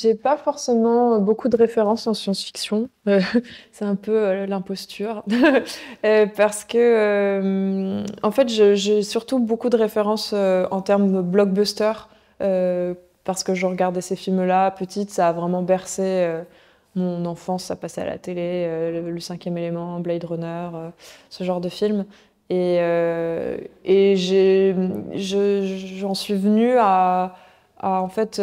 J'ai pas forcément beaucoup de références en science-fiction. Euh, c'est un peu euh, l'imposture. Euh, parce que, en fait, j'ai surtout beaucoup de références en termes de blockbuster. parce que je regardais ces films-là, petite, ça a vraiment bercé mon enfance. Ça passait à la télé, le, cinquième élément, Blade Runner, ce genre de films. Et, et j'en suis venue à, à en fait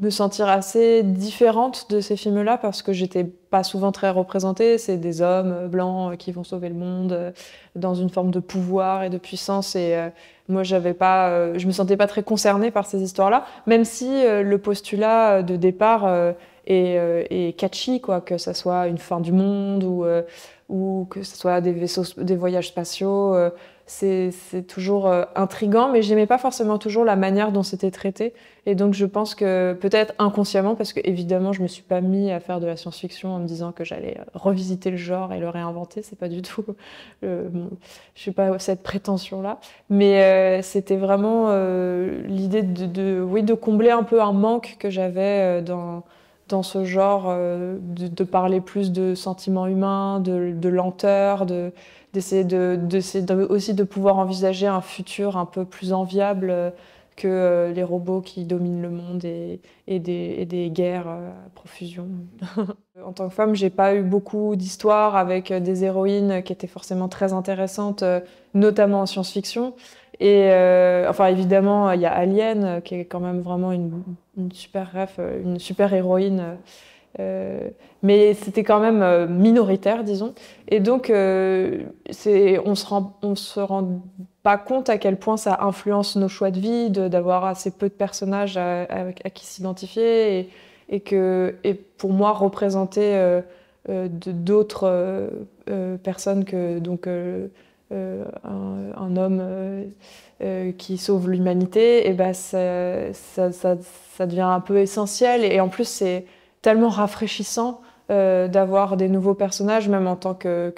me sentir assez différente de ces films-là parce que j'étais pas souvent très représentée. C'est des hommes euh, blancs euh, qui vont sauver le monde euh, dans une forme de pouvoir et de puissance. Et moi, j'avais pas, je me sentais pas très concernée par ces histoires-là, même si le postulat de départ euh, et, catchy, quoi, que ce soit une fin du monde ou, euh, ou que ce soit des, vaisseaux, des voyages spatiaux. Euh, c'est toujours intrigant, mais j'aimais pas forcément toujours la manière dont c'était traité. Et donc je pense que peut-être inconsciemment, parce que évidemment je me suis pas mis à faire de la science-fiction en me disant que j'allais revisiter le genre et le réinventer, c'est pas du tout. je suis pas cette prétention-là, mais c'était vraiment l'idée de, oui, de combler un peu un manque que j'avais dans dans ce genre euh, de, parler plus de sentiments humains, de, lenteur, d'essayer de, aussi de pouvoir envisager un futur un peu plus enviable euh, que euh, les robots qui dominent le monde et, des, guerres à profusion. en tant que femme, j'ai pas eu beaucoup d'histoires avec des héroïnes qui étaient forcément très intéressantes, notamment en science-fiction. Et euh, enfin, évidemment, il y a Alien, euh, qui est quand même vraiment une, super euh, une super héroïne. mais c'était quand même minoritaire, disons. Et donc, c'est on se on se rend pas compte à quel point ça influence nos choix de vie, d'avoir assez peu de personnages à, qui s'identifier. Et, et, que, et pour moi, représenter d'autres personnes que donc euh, un, homme euh, euh, qui sauve l'humanité, et eh ben ça, devient un peu essentiel. Et en plus, c'est tellement rafraîchissant d'avoir des nouveaux personnages, même en tant que,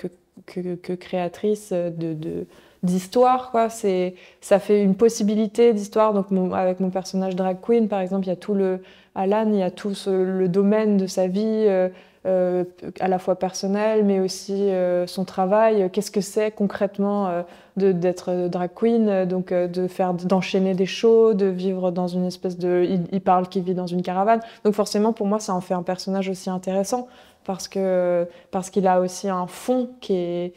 que, créatrice, de d'histoire, quoi. C'est, ça fait une possibilité d'histoire. Donc, avec mon personnage drag queen, par exemple, il y a tout le Alan, il y a tout le domaine de sa vie, euh, euh, à la fois personnelle mais aussi euh, son travail. Qu'est-ce que c'est concrètement d'être drag queen Donc, de faire, d'enchaîner des shows, de vivre dans une espèce de, il, parle qu'il vit dans une caravane. Donc, forcément, pour moi, ça en fait un personnage aussi intéressant parce que parce qu'il a aussi un fond qui est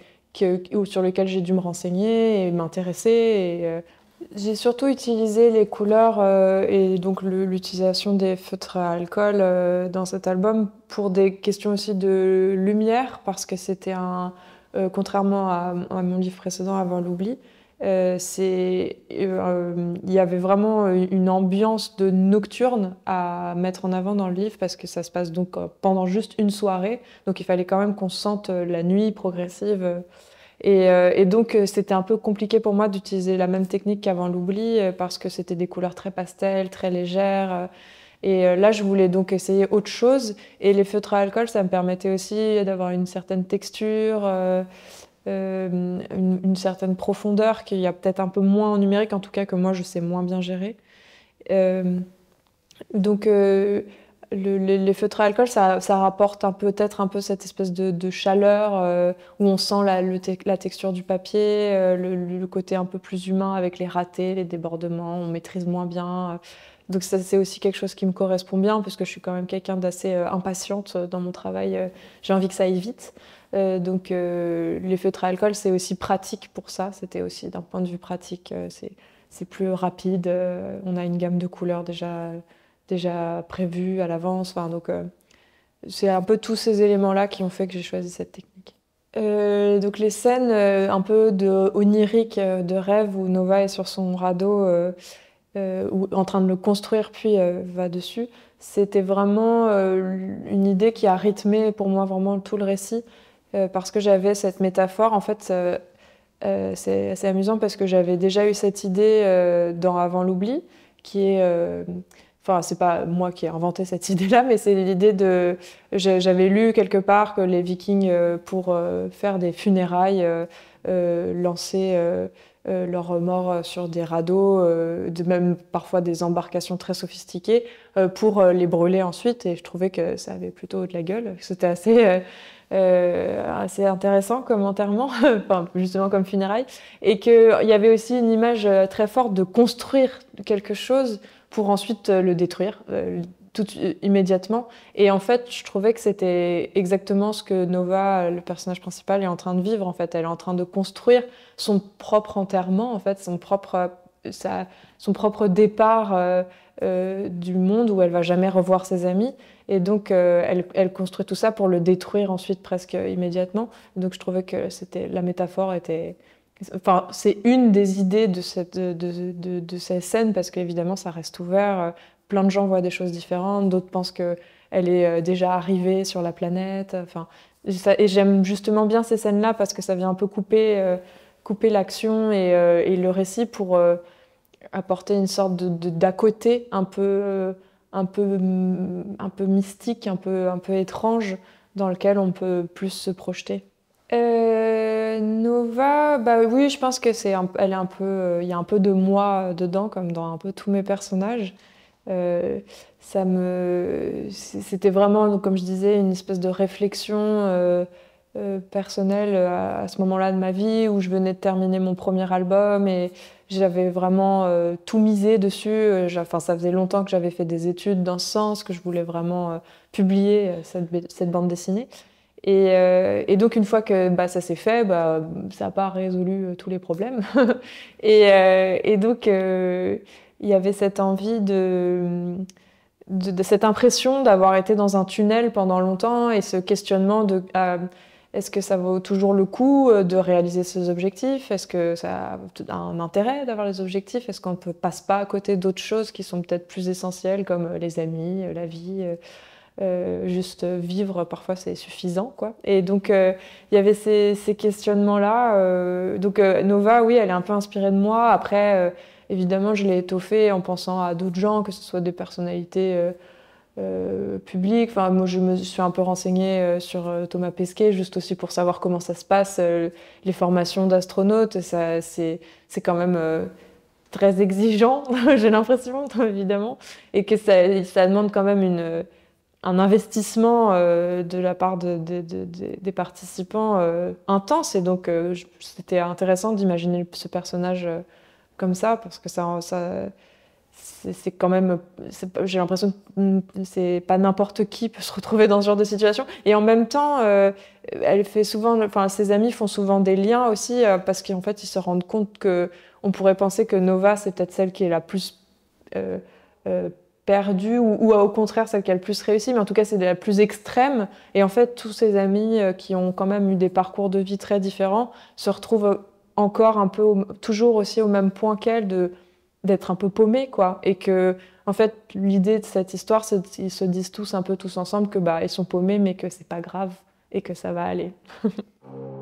ou sur lequel j'ai dû me renseigner et m'intéresser. Euh, j'ai surtout utilisé les couleurs euh, et donc l'utilisation des feutres à alcool euh, dans cet album pour des questions aussi de lumière, parce que c'était un, contrairement à, mon livre précédent, Avant l'oubli, euh, c'est, euh, il y avait vraiment euh, une ambiance de nocturne à mettre en avant dans le livre parce que ça se passe donc pendant juste une soirée, donc il fallait quand même qu'on sente la nuit progressive. Et, et donc c'était un peu compliqué pour moi d'utiliser la même technique qu'avant l'oubli parce que c'était des couleurs très pastel, très légères. Et là, je voulais donc essayer autre chose. Et les feutres à alcool, ça me permettait aussi d'avoir une certaine texture. Euh, une, certaine profondeur qu'il y a peut-être un peu moins en numérique, en tout cas que moi je sais moins bien gérer. Euh, donc euh, les feutres à alcool, ça, ça rapporte peut-être un peu cette espèce de, chaleur où on sent la, le la texture du papier, le, le, côté un peu plus humain avec les ratés, les débordements, on maîtrise moins bien. Donc ça, c'est aussi quelque chose qui me correspond bien, parce que je suis quand même quelqu'un d'assez euh, impatiente euh, dans mon travail. Euh, j'ai envie que ça aille vite. donc les feutres à alcool, c'est aussi pratique pour ça. C'était aussi d'un point de vue pratique, c'est plus rapide. on a une gamme de couleurs déjà, déjà prévue à l'avance. Enfin, donc c'est un peu tous ces éléments-là qui ont fait que j'ai choisi cette technique. donc les scènes un peu de onirique de rêve où Nova est sur son radeau euh, ou en train de le construire puis euh, va dessus, c'était vraiment euh, une idée qui a rythmé pour moi vraiment tout le récit parce que j'avais cette métaphore. En fait, c'est assez amusant parce que j'avais déjà eu cette idée dans Avant l'oubli qui est enfin c'est pas moi qui ai inventé cette idée-là, mais c'est l'idée de, j'avais lu quelque part que les Vikings pour faire des funérailles lançaient euh, leurs euh, sur des radeaux, euh, de même parfois des embarcations très sophistiquées, euh, pour les brûler ensuite. Et je trouvais que ça avait plutôt de la gueule. C'était assez, assez intéressant comme enterrement, justement comme funérailles. Et qu'il y avait aussi une image très forte de construire quelque chose pour ensuite euh, le détruire euh, tout immédiatement. Et en fait, je trouvais que c'était exactement ce que Nova, le personnage principal, est en train de vivre. En fait, elle est en train de construire son propre enterrement, en fait, son propre, son propre départ euh, du monde où elle va jamais revoir ses amis. Et donc, elle, elle, construit tout ça pour le détruire ensuite presque immédiatement. Donc, je trouvais que c'était la métaphore était c'est une des idées de, cette, de, ces scènes parce qu'évidemment, ça reste ouvert. Plein de gens voient des choses différentes, d'autres pensent qu'elle est euh, déjà arrivée sur la planète. Enfin, et j'aime justement bien ces scènes-là parce que ça vient un peu couper, euh, couper l'action euh, et, le récit pour apporter une sorte d'à côté un peu, un, peu, un peu mystique, un peu, un peu étrange dans lequel on peut plus se projeter. Euh, Nova, bah oui, je pense que c'est, elle est un peu, il y a un peu de moi dedans, comme dans un peu tous mes personnages. Euh, ça me, c'était vraiment, comme je disais, une espèce de réflexion euh, euh, personnelle à, ce moment-là de ma vie où je venais de terminer mon premier album et j'avais vraiment tout misé dessus. Enfin, ça faisait longtemps que j'avais fait des études dans ce sens, que je voulais vraiment publier cette bande dessinée. Euh, et, donc une fois que bah, ça s'est fait, bah, ça n'a pas résolu euh, tous les problèmes. Euh, et, donc il y avait cette envie de, de cette impression d'avoir été dans un tunnel pendant longtemps et ce questionnement de ah, est-ce que ça vaut toujours le coup de réaliser ces objectifs Est-ce que ça a un intérêt d'avoir les objectifs Est-ce qu'on ne passe pas à côté d'autres choses qui sont peut-être plus essentielles comme les amis, la vie euh, juste vivre parfois c'est suffisant quoi. Et donc euh, il y avait ces, questionnements là. Euh, donc Nova oui elle est un peu inspirée de moi. Après évidemment je l'ai étoffée en pensant à d'autres gens que ce soit des personnalités publiques, Enfin, moi, je me suis un peu renseignée sur Thomas Pesquet, juste aussi pour savoir comment ça se passe, les formations d'astronautes. C'est quand même très exigeant, j'ai l'impression, évidemment, et que ça, demande quand même une un investissement euh, de la part des participants euh, intense. Et donc, euh, c'était intéressant d'imaginer ce personnage comme ça, parce que ça, ça c'est quand même. J'ai l'impression que mm, c'est pas n'importe qui peut se retrouver dans ce genre de situation. Et en même temps, elle fait souvent, enfin, ses amis font souvent des liens aussi, parce qu'en fait, ils se rendent compte que on pourrait penser que Nova, c'est peut-être celle qui est la plus perdue ou, au contraire celle qui a le plus réussi, mais en tout cas c'est la plus extrême. Et en fait, tous ces amis euh, qui ont quand même eu des parcours de vie très différents se retrouvent euh, encore un peu, toujours aussi au même point qu'elle de d'être un peu paumé quoi et que en fait l'idée de cette histoire c'est qu'ils se disent tous un peu tous ensemble que bah ils sont paumés mais que c'est pas grave et que ça va aller